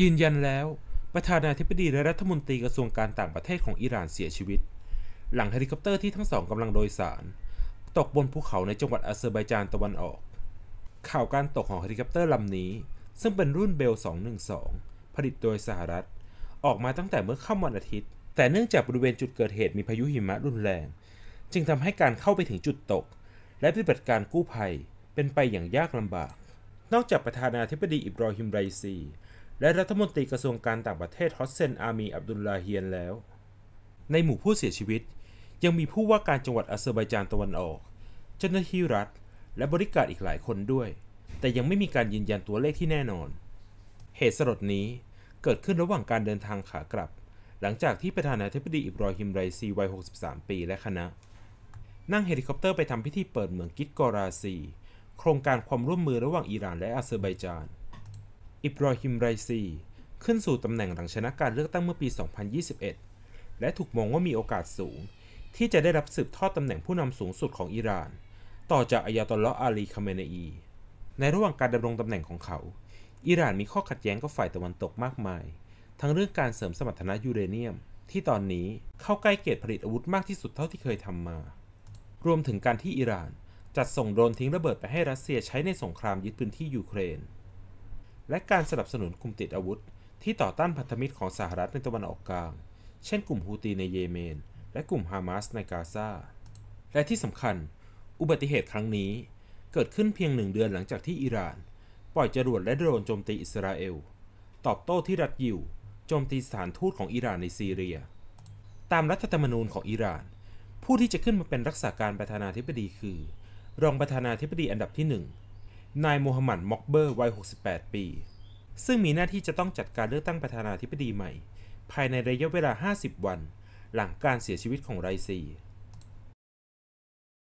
ยืนยันแล้ว ประธานาธิบดี และรัฐมนตรีกระทรวงการต่างประเทศของอิหร่านเสียชีวิต หลังเฮลิคอปเตอร์ที่ทั้งสองกำลังโดยสาร ตกบนภูเขาในจังหวัดอาเซอร์ไบาจานตะวันออก ข่าวการตกของเฮลิคอปเตอร์ลำนี้ ซึ่งเป็นรุ่นเบล212 ผลิตโดยสหรัฐ ออกมาตั้งแต่เมื่อค่ำวันอาทิตย์ แต่เนื่องจากบริเวณจุดเกิดเหตุมีพายุหิมะรุนแรง จึงทำให้การเข้าไปถึงจุดตก และปฏิบัติการกู้ภัย เป็นไปอย่างยากลำบาก นอกจากประธานาธิบดีอิบรอฮิมไรซีและรัฐมนตรีกระทรวงการต่างประเทศฮอสเซน อามีอับดุลลาเฮียนแล้ว ในหมู่ผู้เสียชีวิต ยังมีผู้ว่าการจังหวัดอาเซอร์ไบาจานตะวันออก เจ้าหน้าที่รัฐ และบริการอีกหลายคนด้วย แต่ยังไม่มีการยืนยันตัวเลขที่แน่นอน เหตุสลดนี้เกิดขึ้นระหว่างการเดินทางขากลับ หลังจากที่ประธานาธิบดีอิบรอฮิมไรซีวัย63ปีและคณะ นั่งเฮลิคอปเตอร์ไปทำพิธีเปิดเหมืองกิตกอราซีโครงการความร่วมมือระหว่างอิหร่าน และอาเซอร์ไบาจานอิบราฮิมไรซีขึ้นสู่ตำแหน่งหลังชนะการเลือกตั้งเมื่อปี 2021 และถูกมองว่ามีโอกาสสูงที่จะได้รับสืบทอดตำแหน่งผู้นำสูงสุดของอิหร่าน ต่อจากอายาตอลลออาลีคาเมเนอีในระหว่างการดำรงตำแหน่งของเขา อิหร่านมีข้อขัดแย้งกับฝ่ายตะวันตกมากมาย ทั้งเรื่องการเสริมสมรรถนะยูเรเนียม ที่ตอนนี้เข้าใกล้เกตผลิตอาวุธมากที่สุดเท่าที่เคยทำมา รวมถึงการที่อิหร่านจัดส่งโดรนทิ้งระเบิดไปให้รัสเซีย ใช้ในสงครามยึดพื้นที่ยูเครนและการสนับสนุนกลุ่มติดอาวุธที่ต่อต้านพันธมิตรของสหรัฐในตะวันออกกลาง เช่นกลุ่มฮูตีในเยเมน และกลุ่มฮามาสในกาซา และที่สำคัญ อุบัติเหตุครั้งนี้เกิดขึ้นเพียงหนึ่งเดือนหลังจากที่อิหร่าน ปล่อยจรวดและโดรนโจมตีอิสราเอล ตอบโต้ที่รัฐยิวโจมตีสถานทูตของอิหร่านในซีเรีย ตามรัฐธรรมนูญของอิหร่าน ผู้ที่จะขึ้นมาเป็นรักษาการประธานาธิบดีคือ รองประธานาธิบดีอันดับที่ 1นายมูฮัมหมัด ม็อกเบอร์ วัย68 ปี ซึ่งมีหน้าที่จะต้องจัดการเลือกตั้งประธานาธิบดีใหม่ ภายในระยะเวลา 50 วัน หลังการเสียชีวิตของไรซี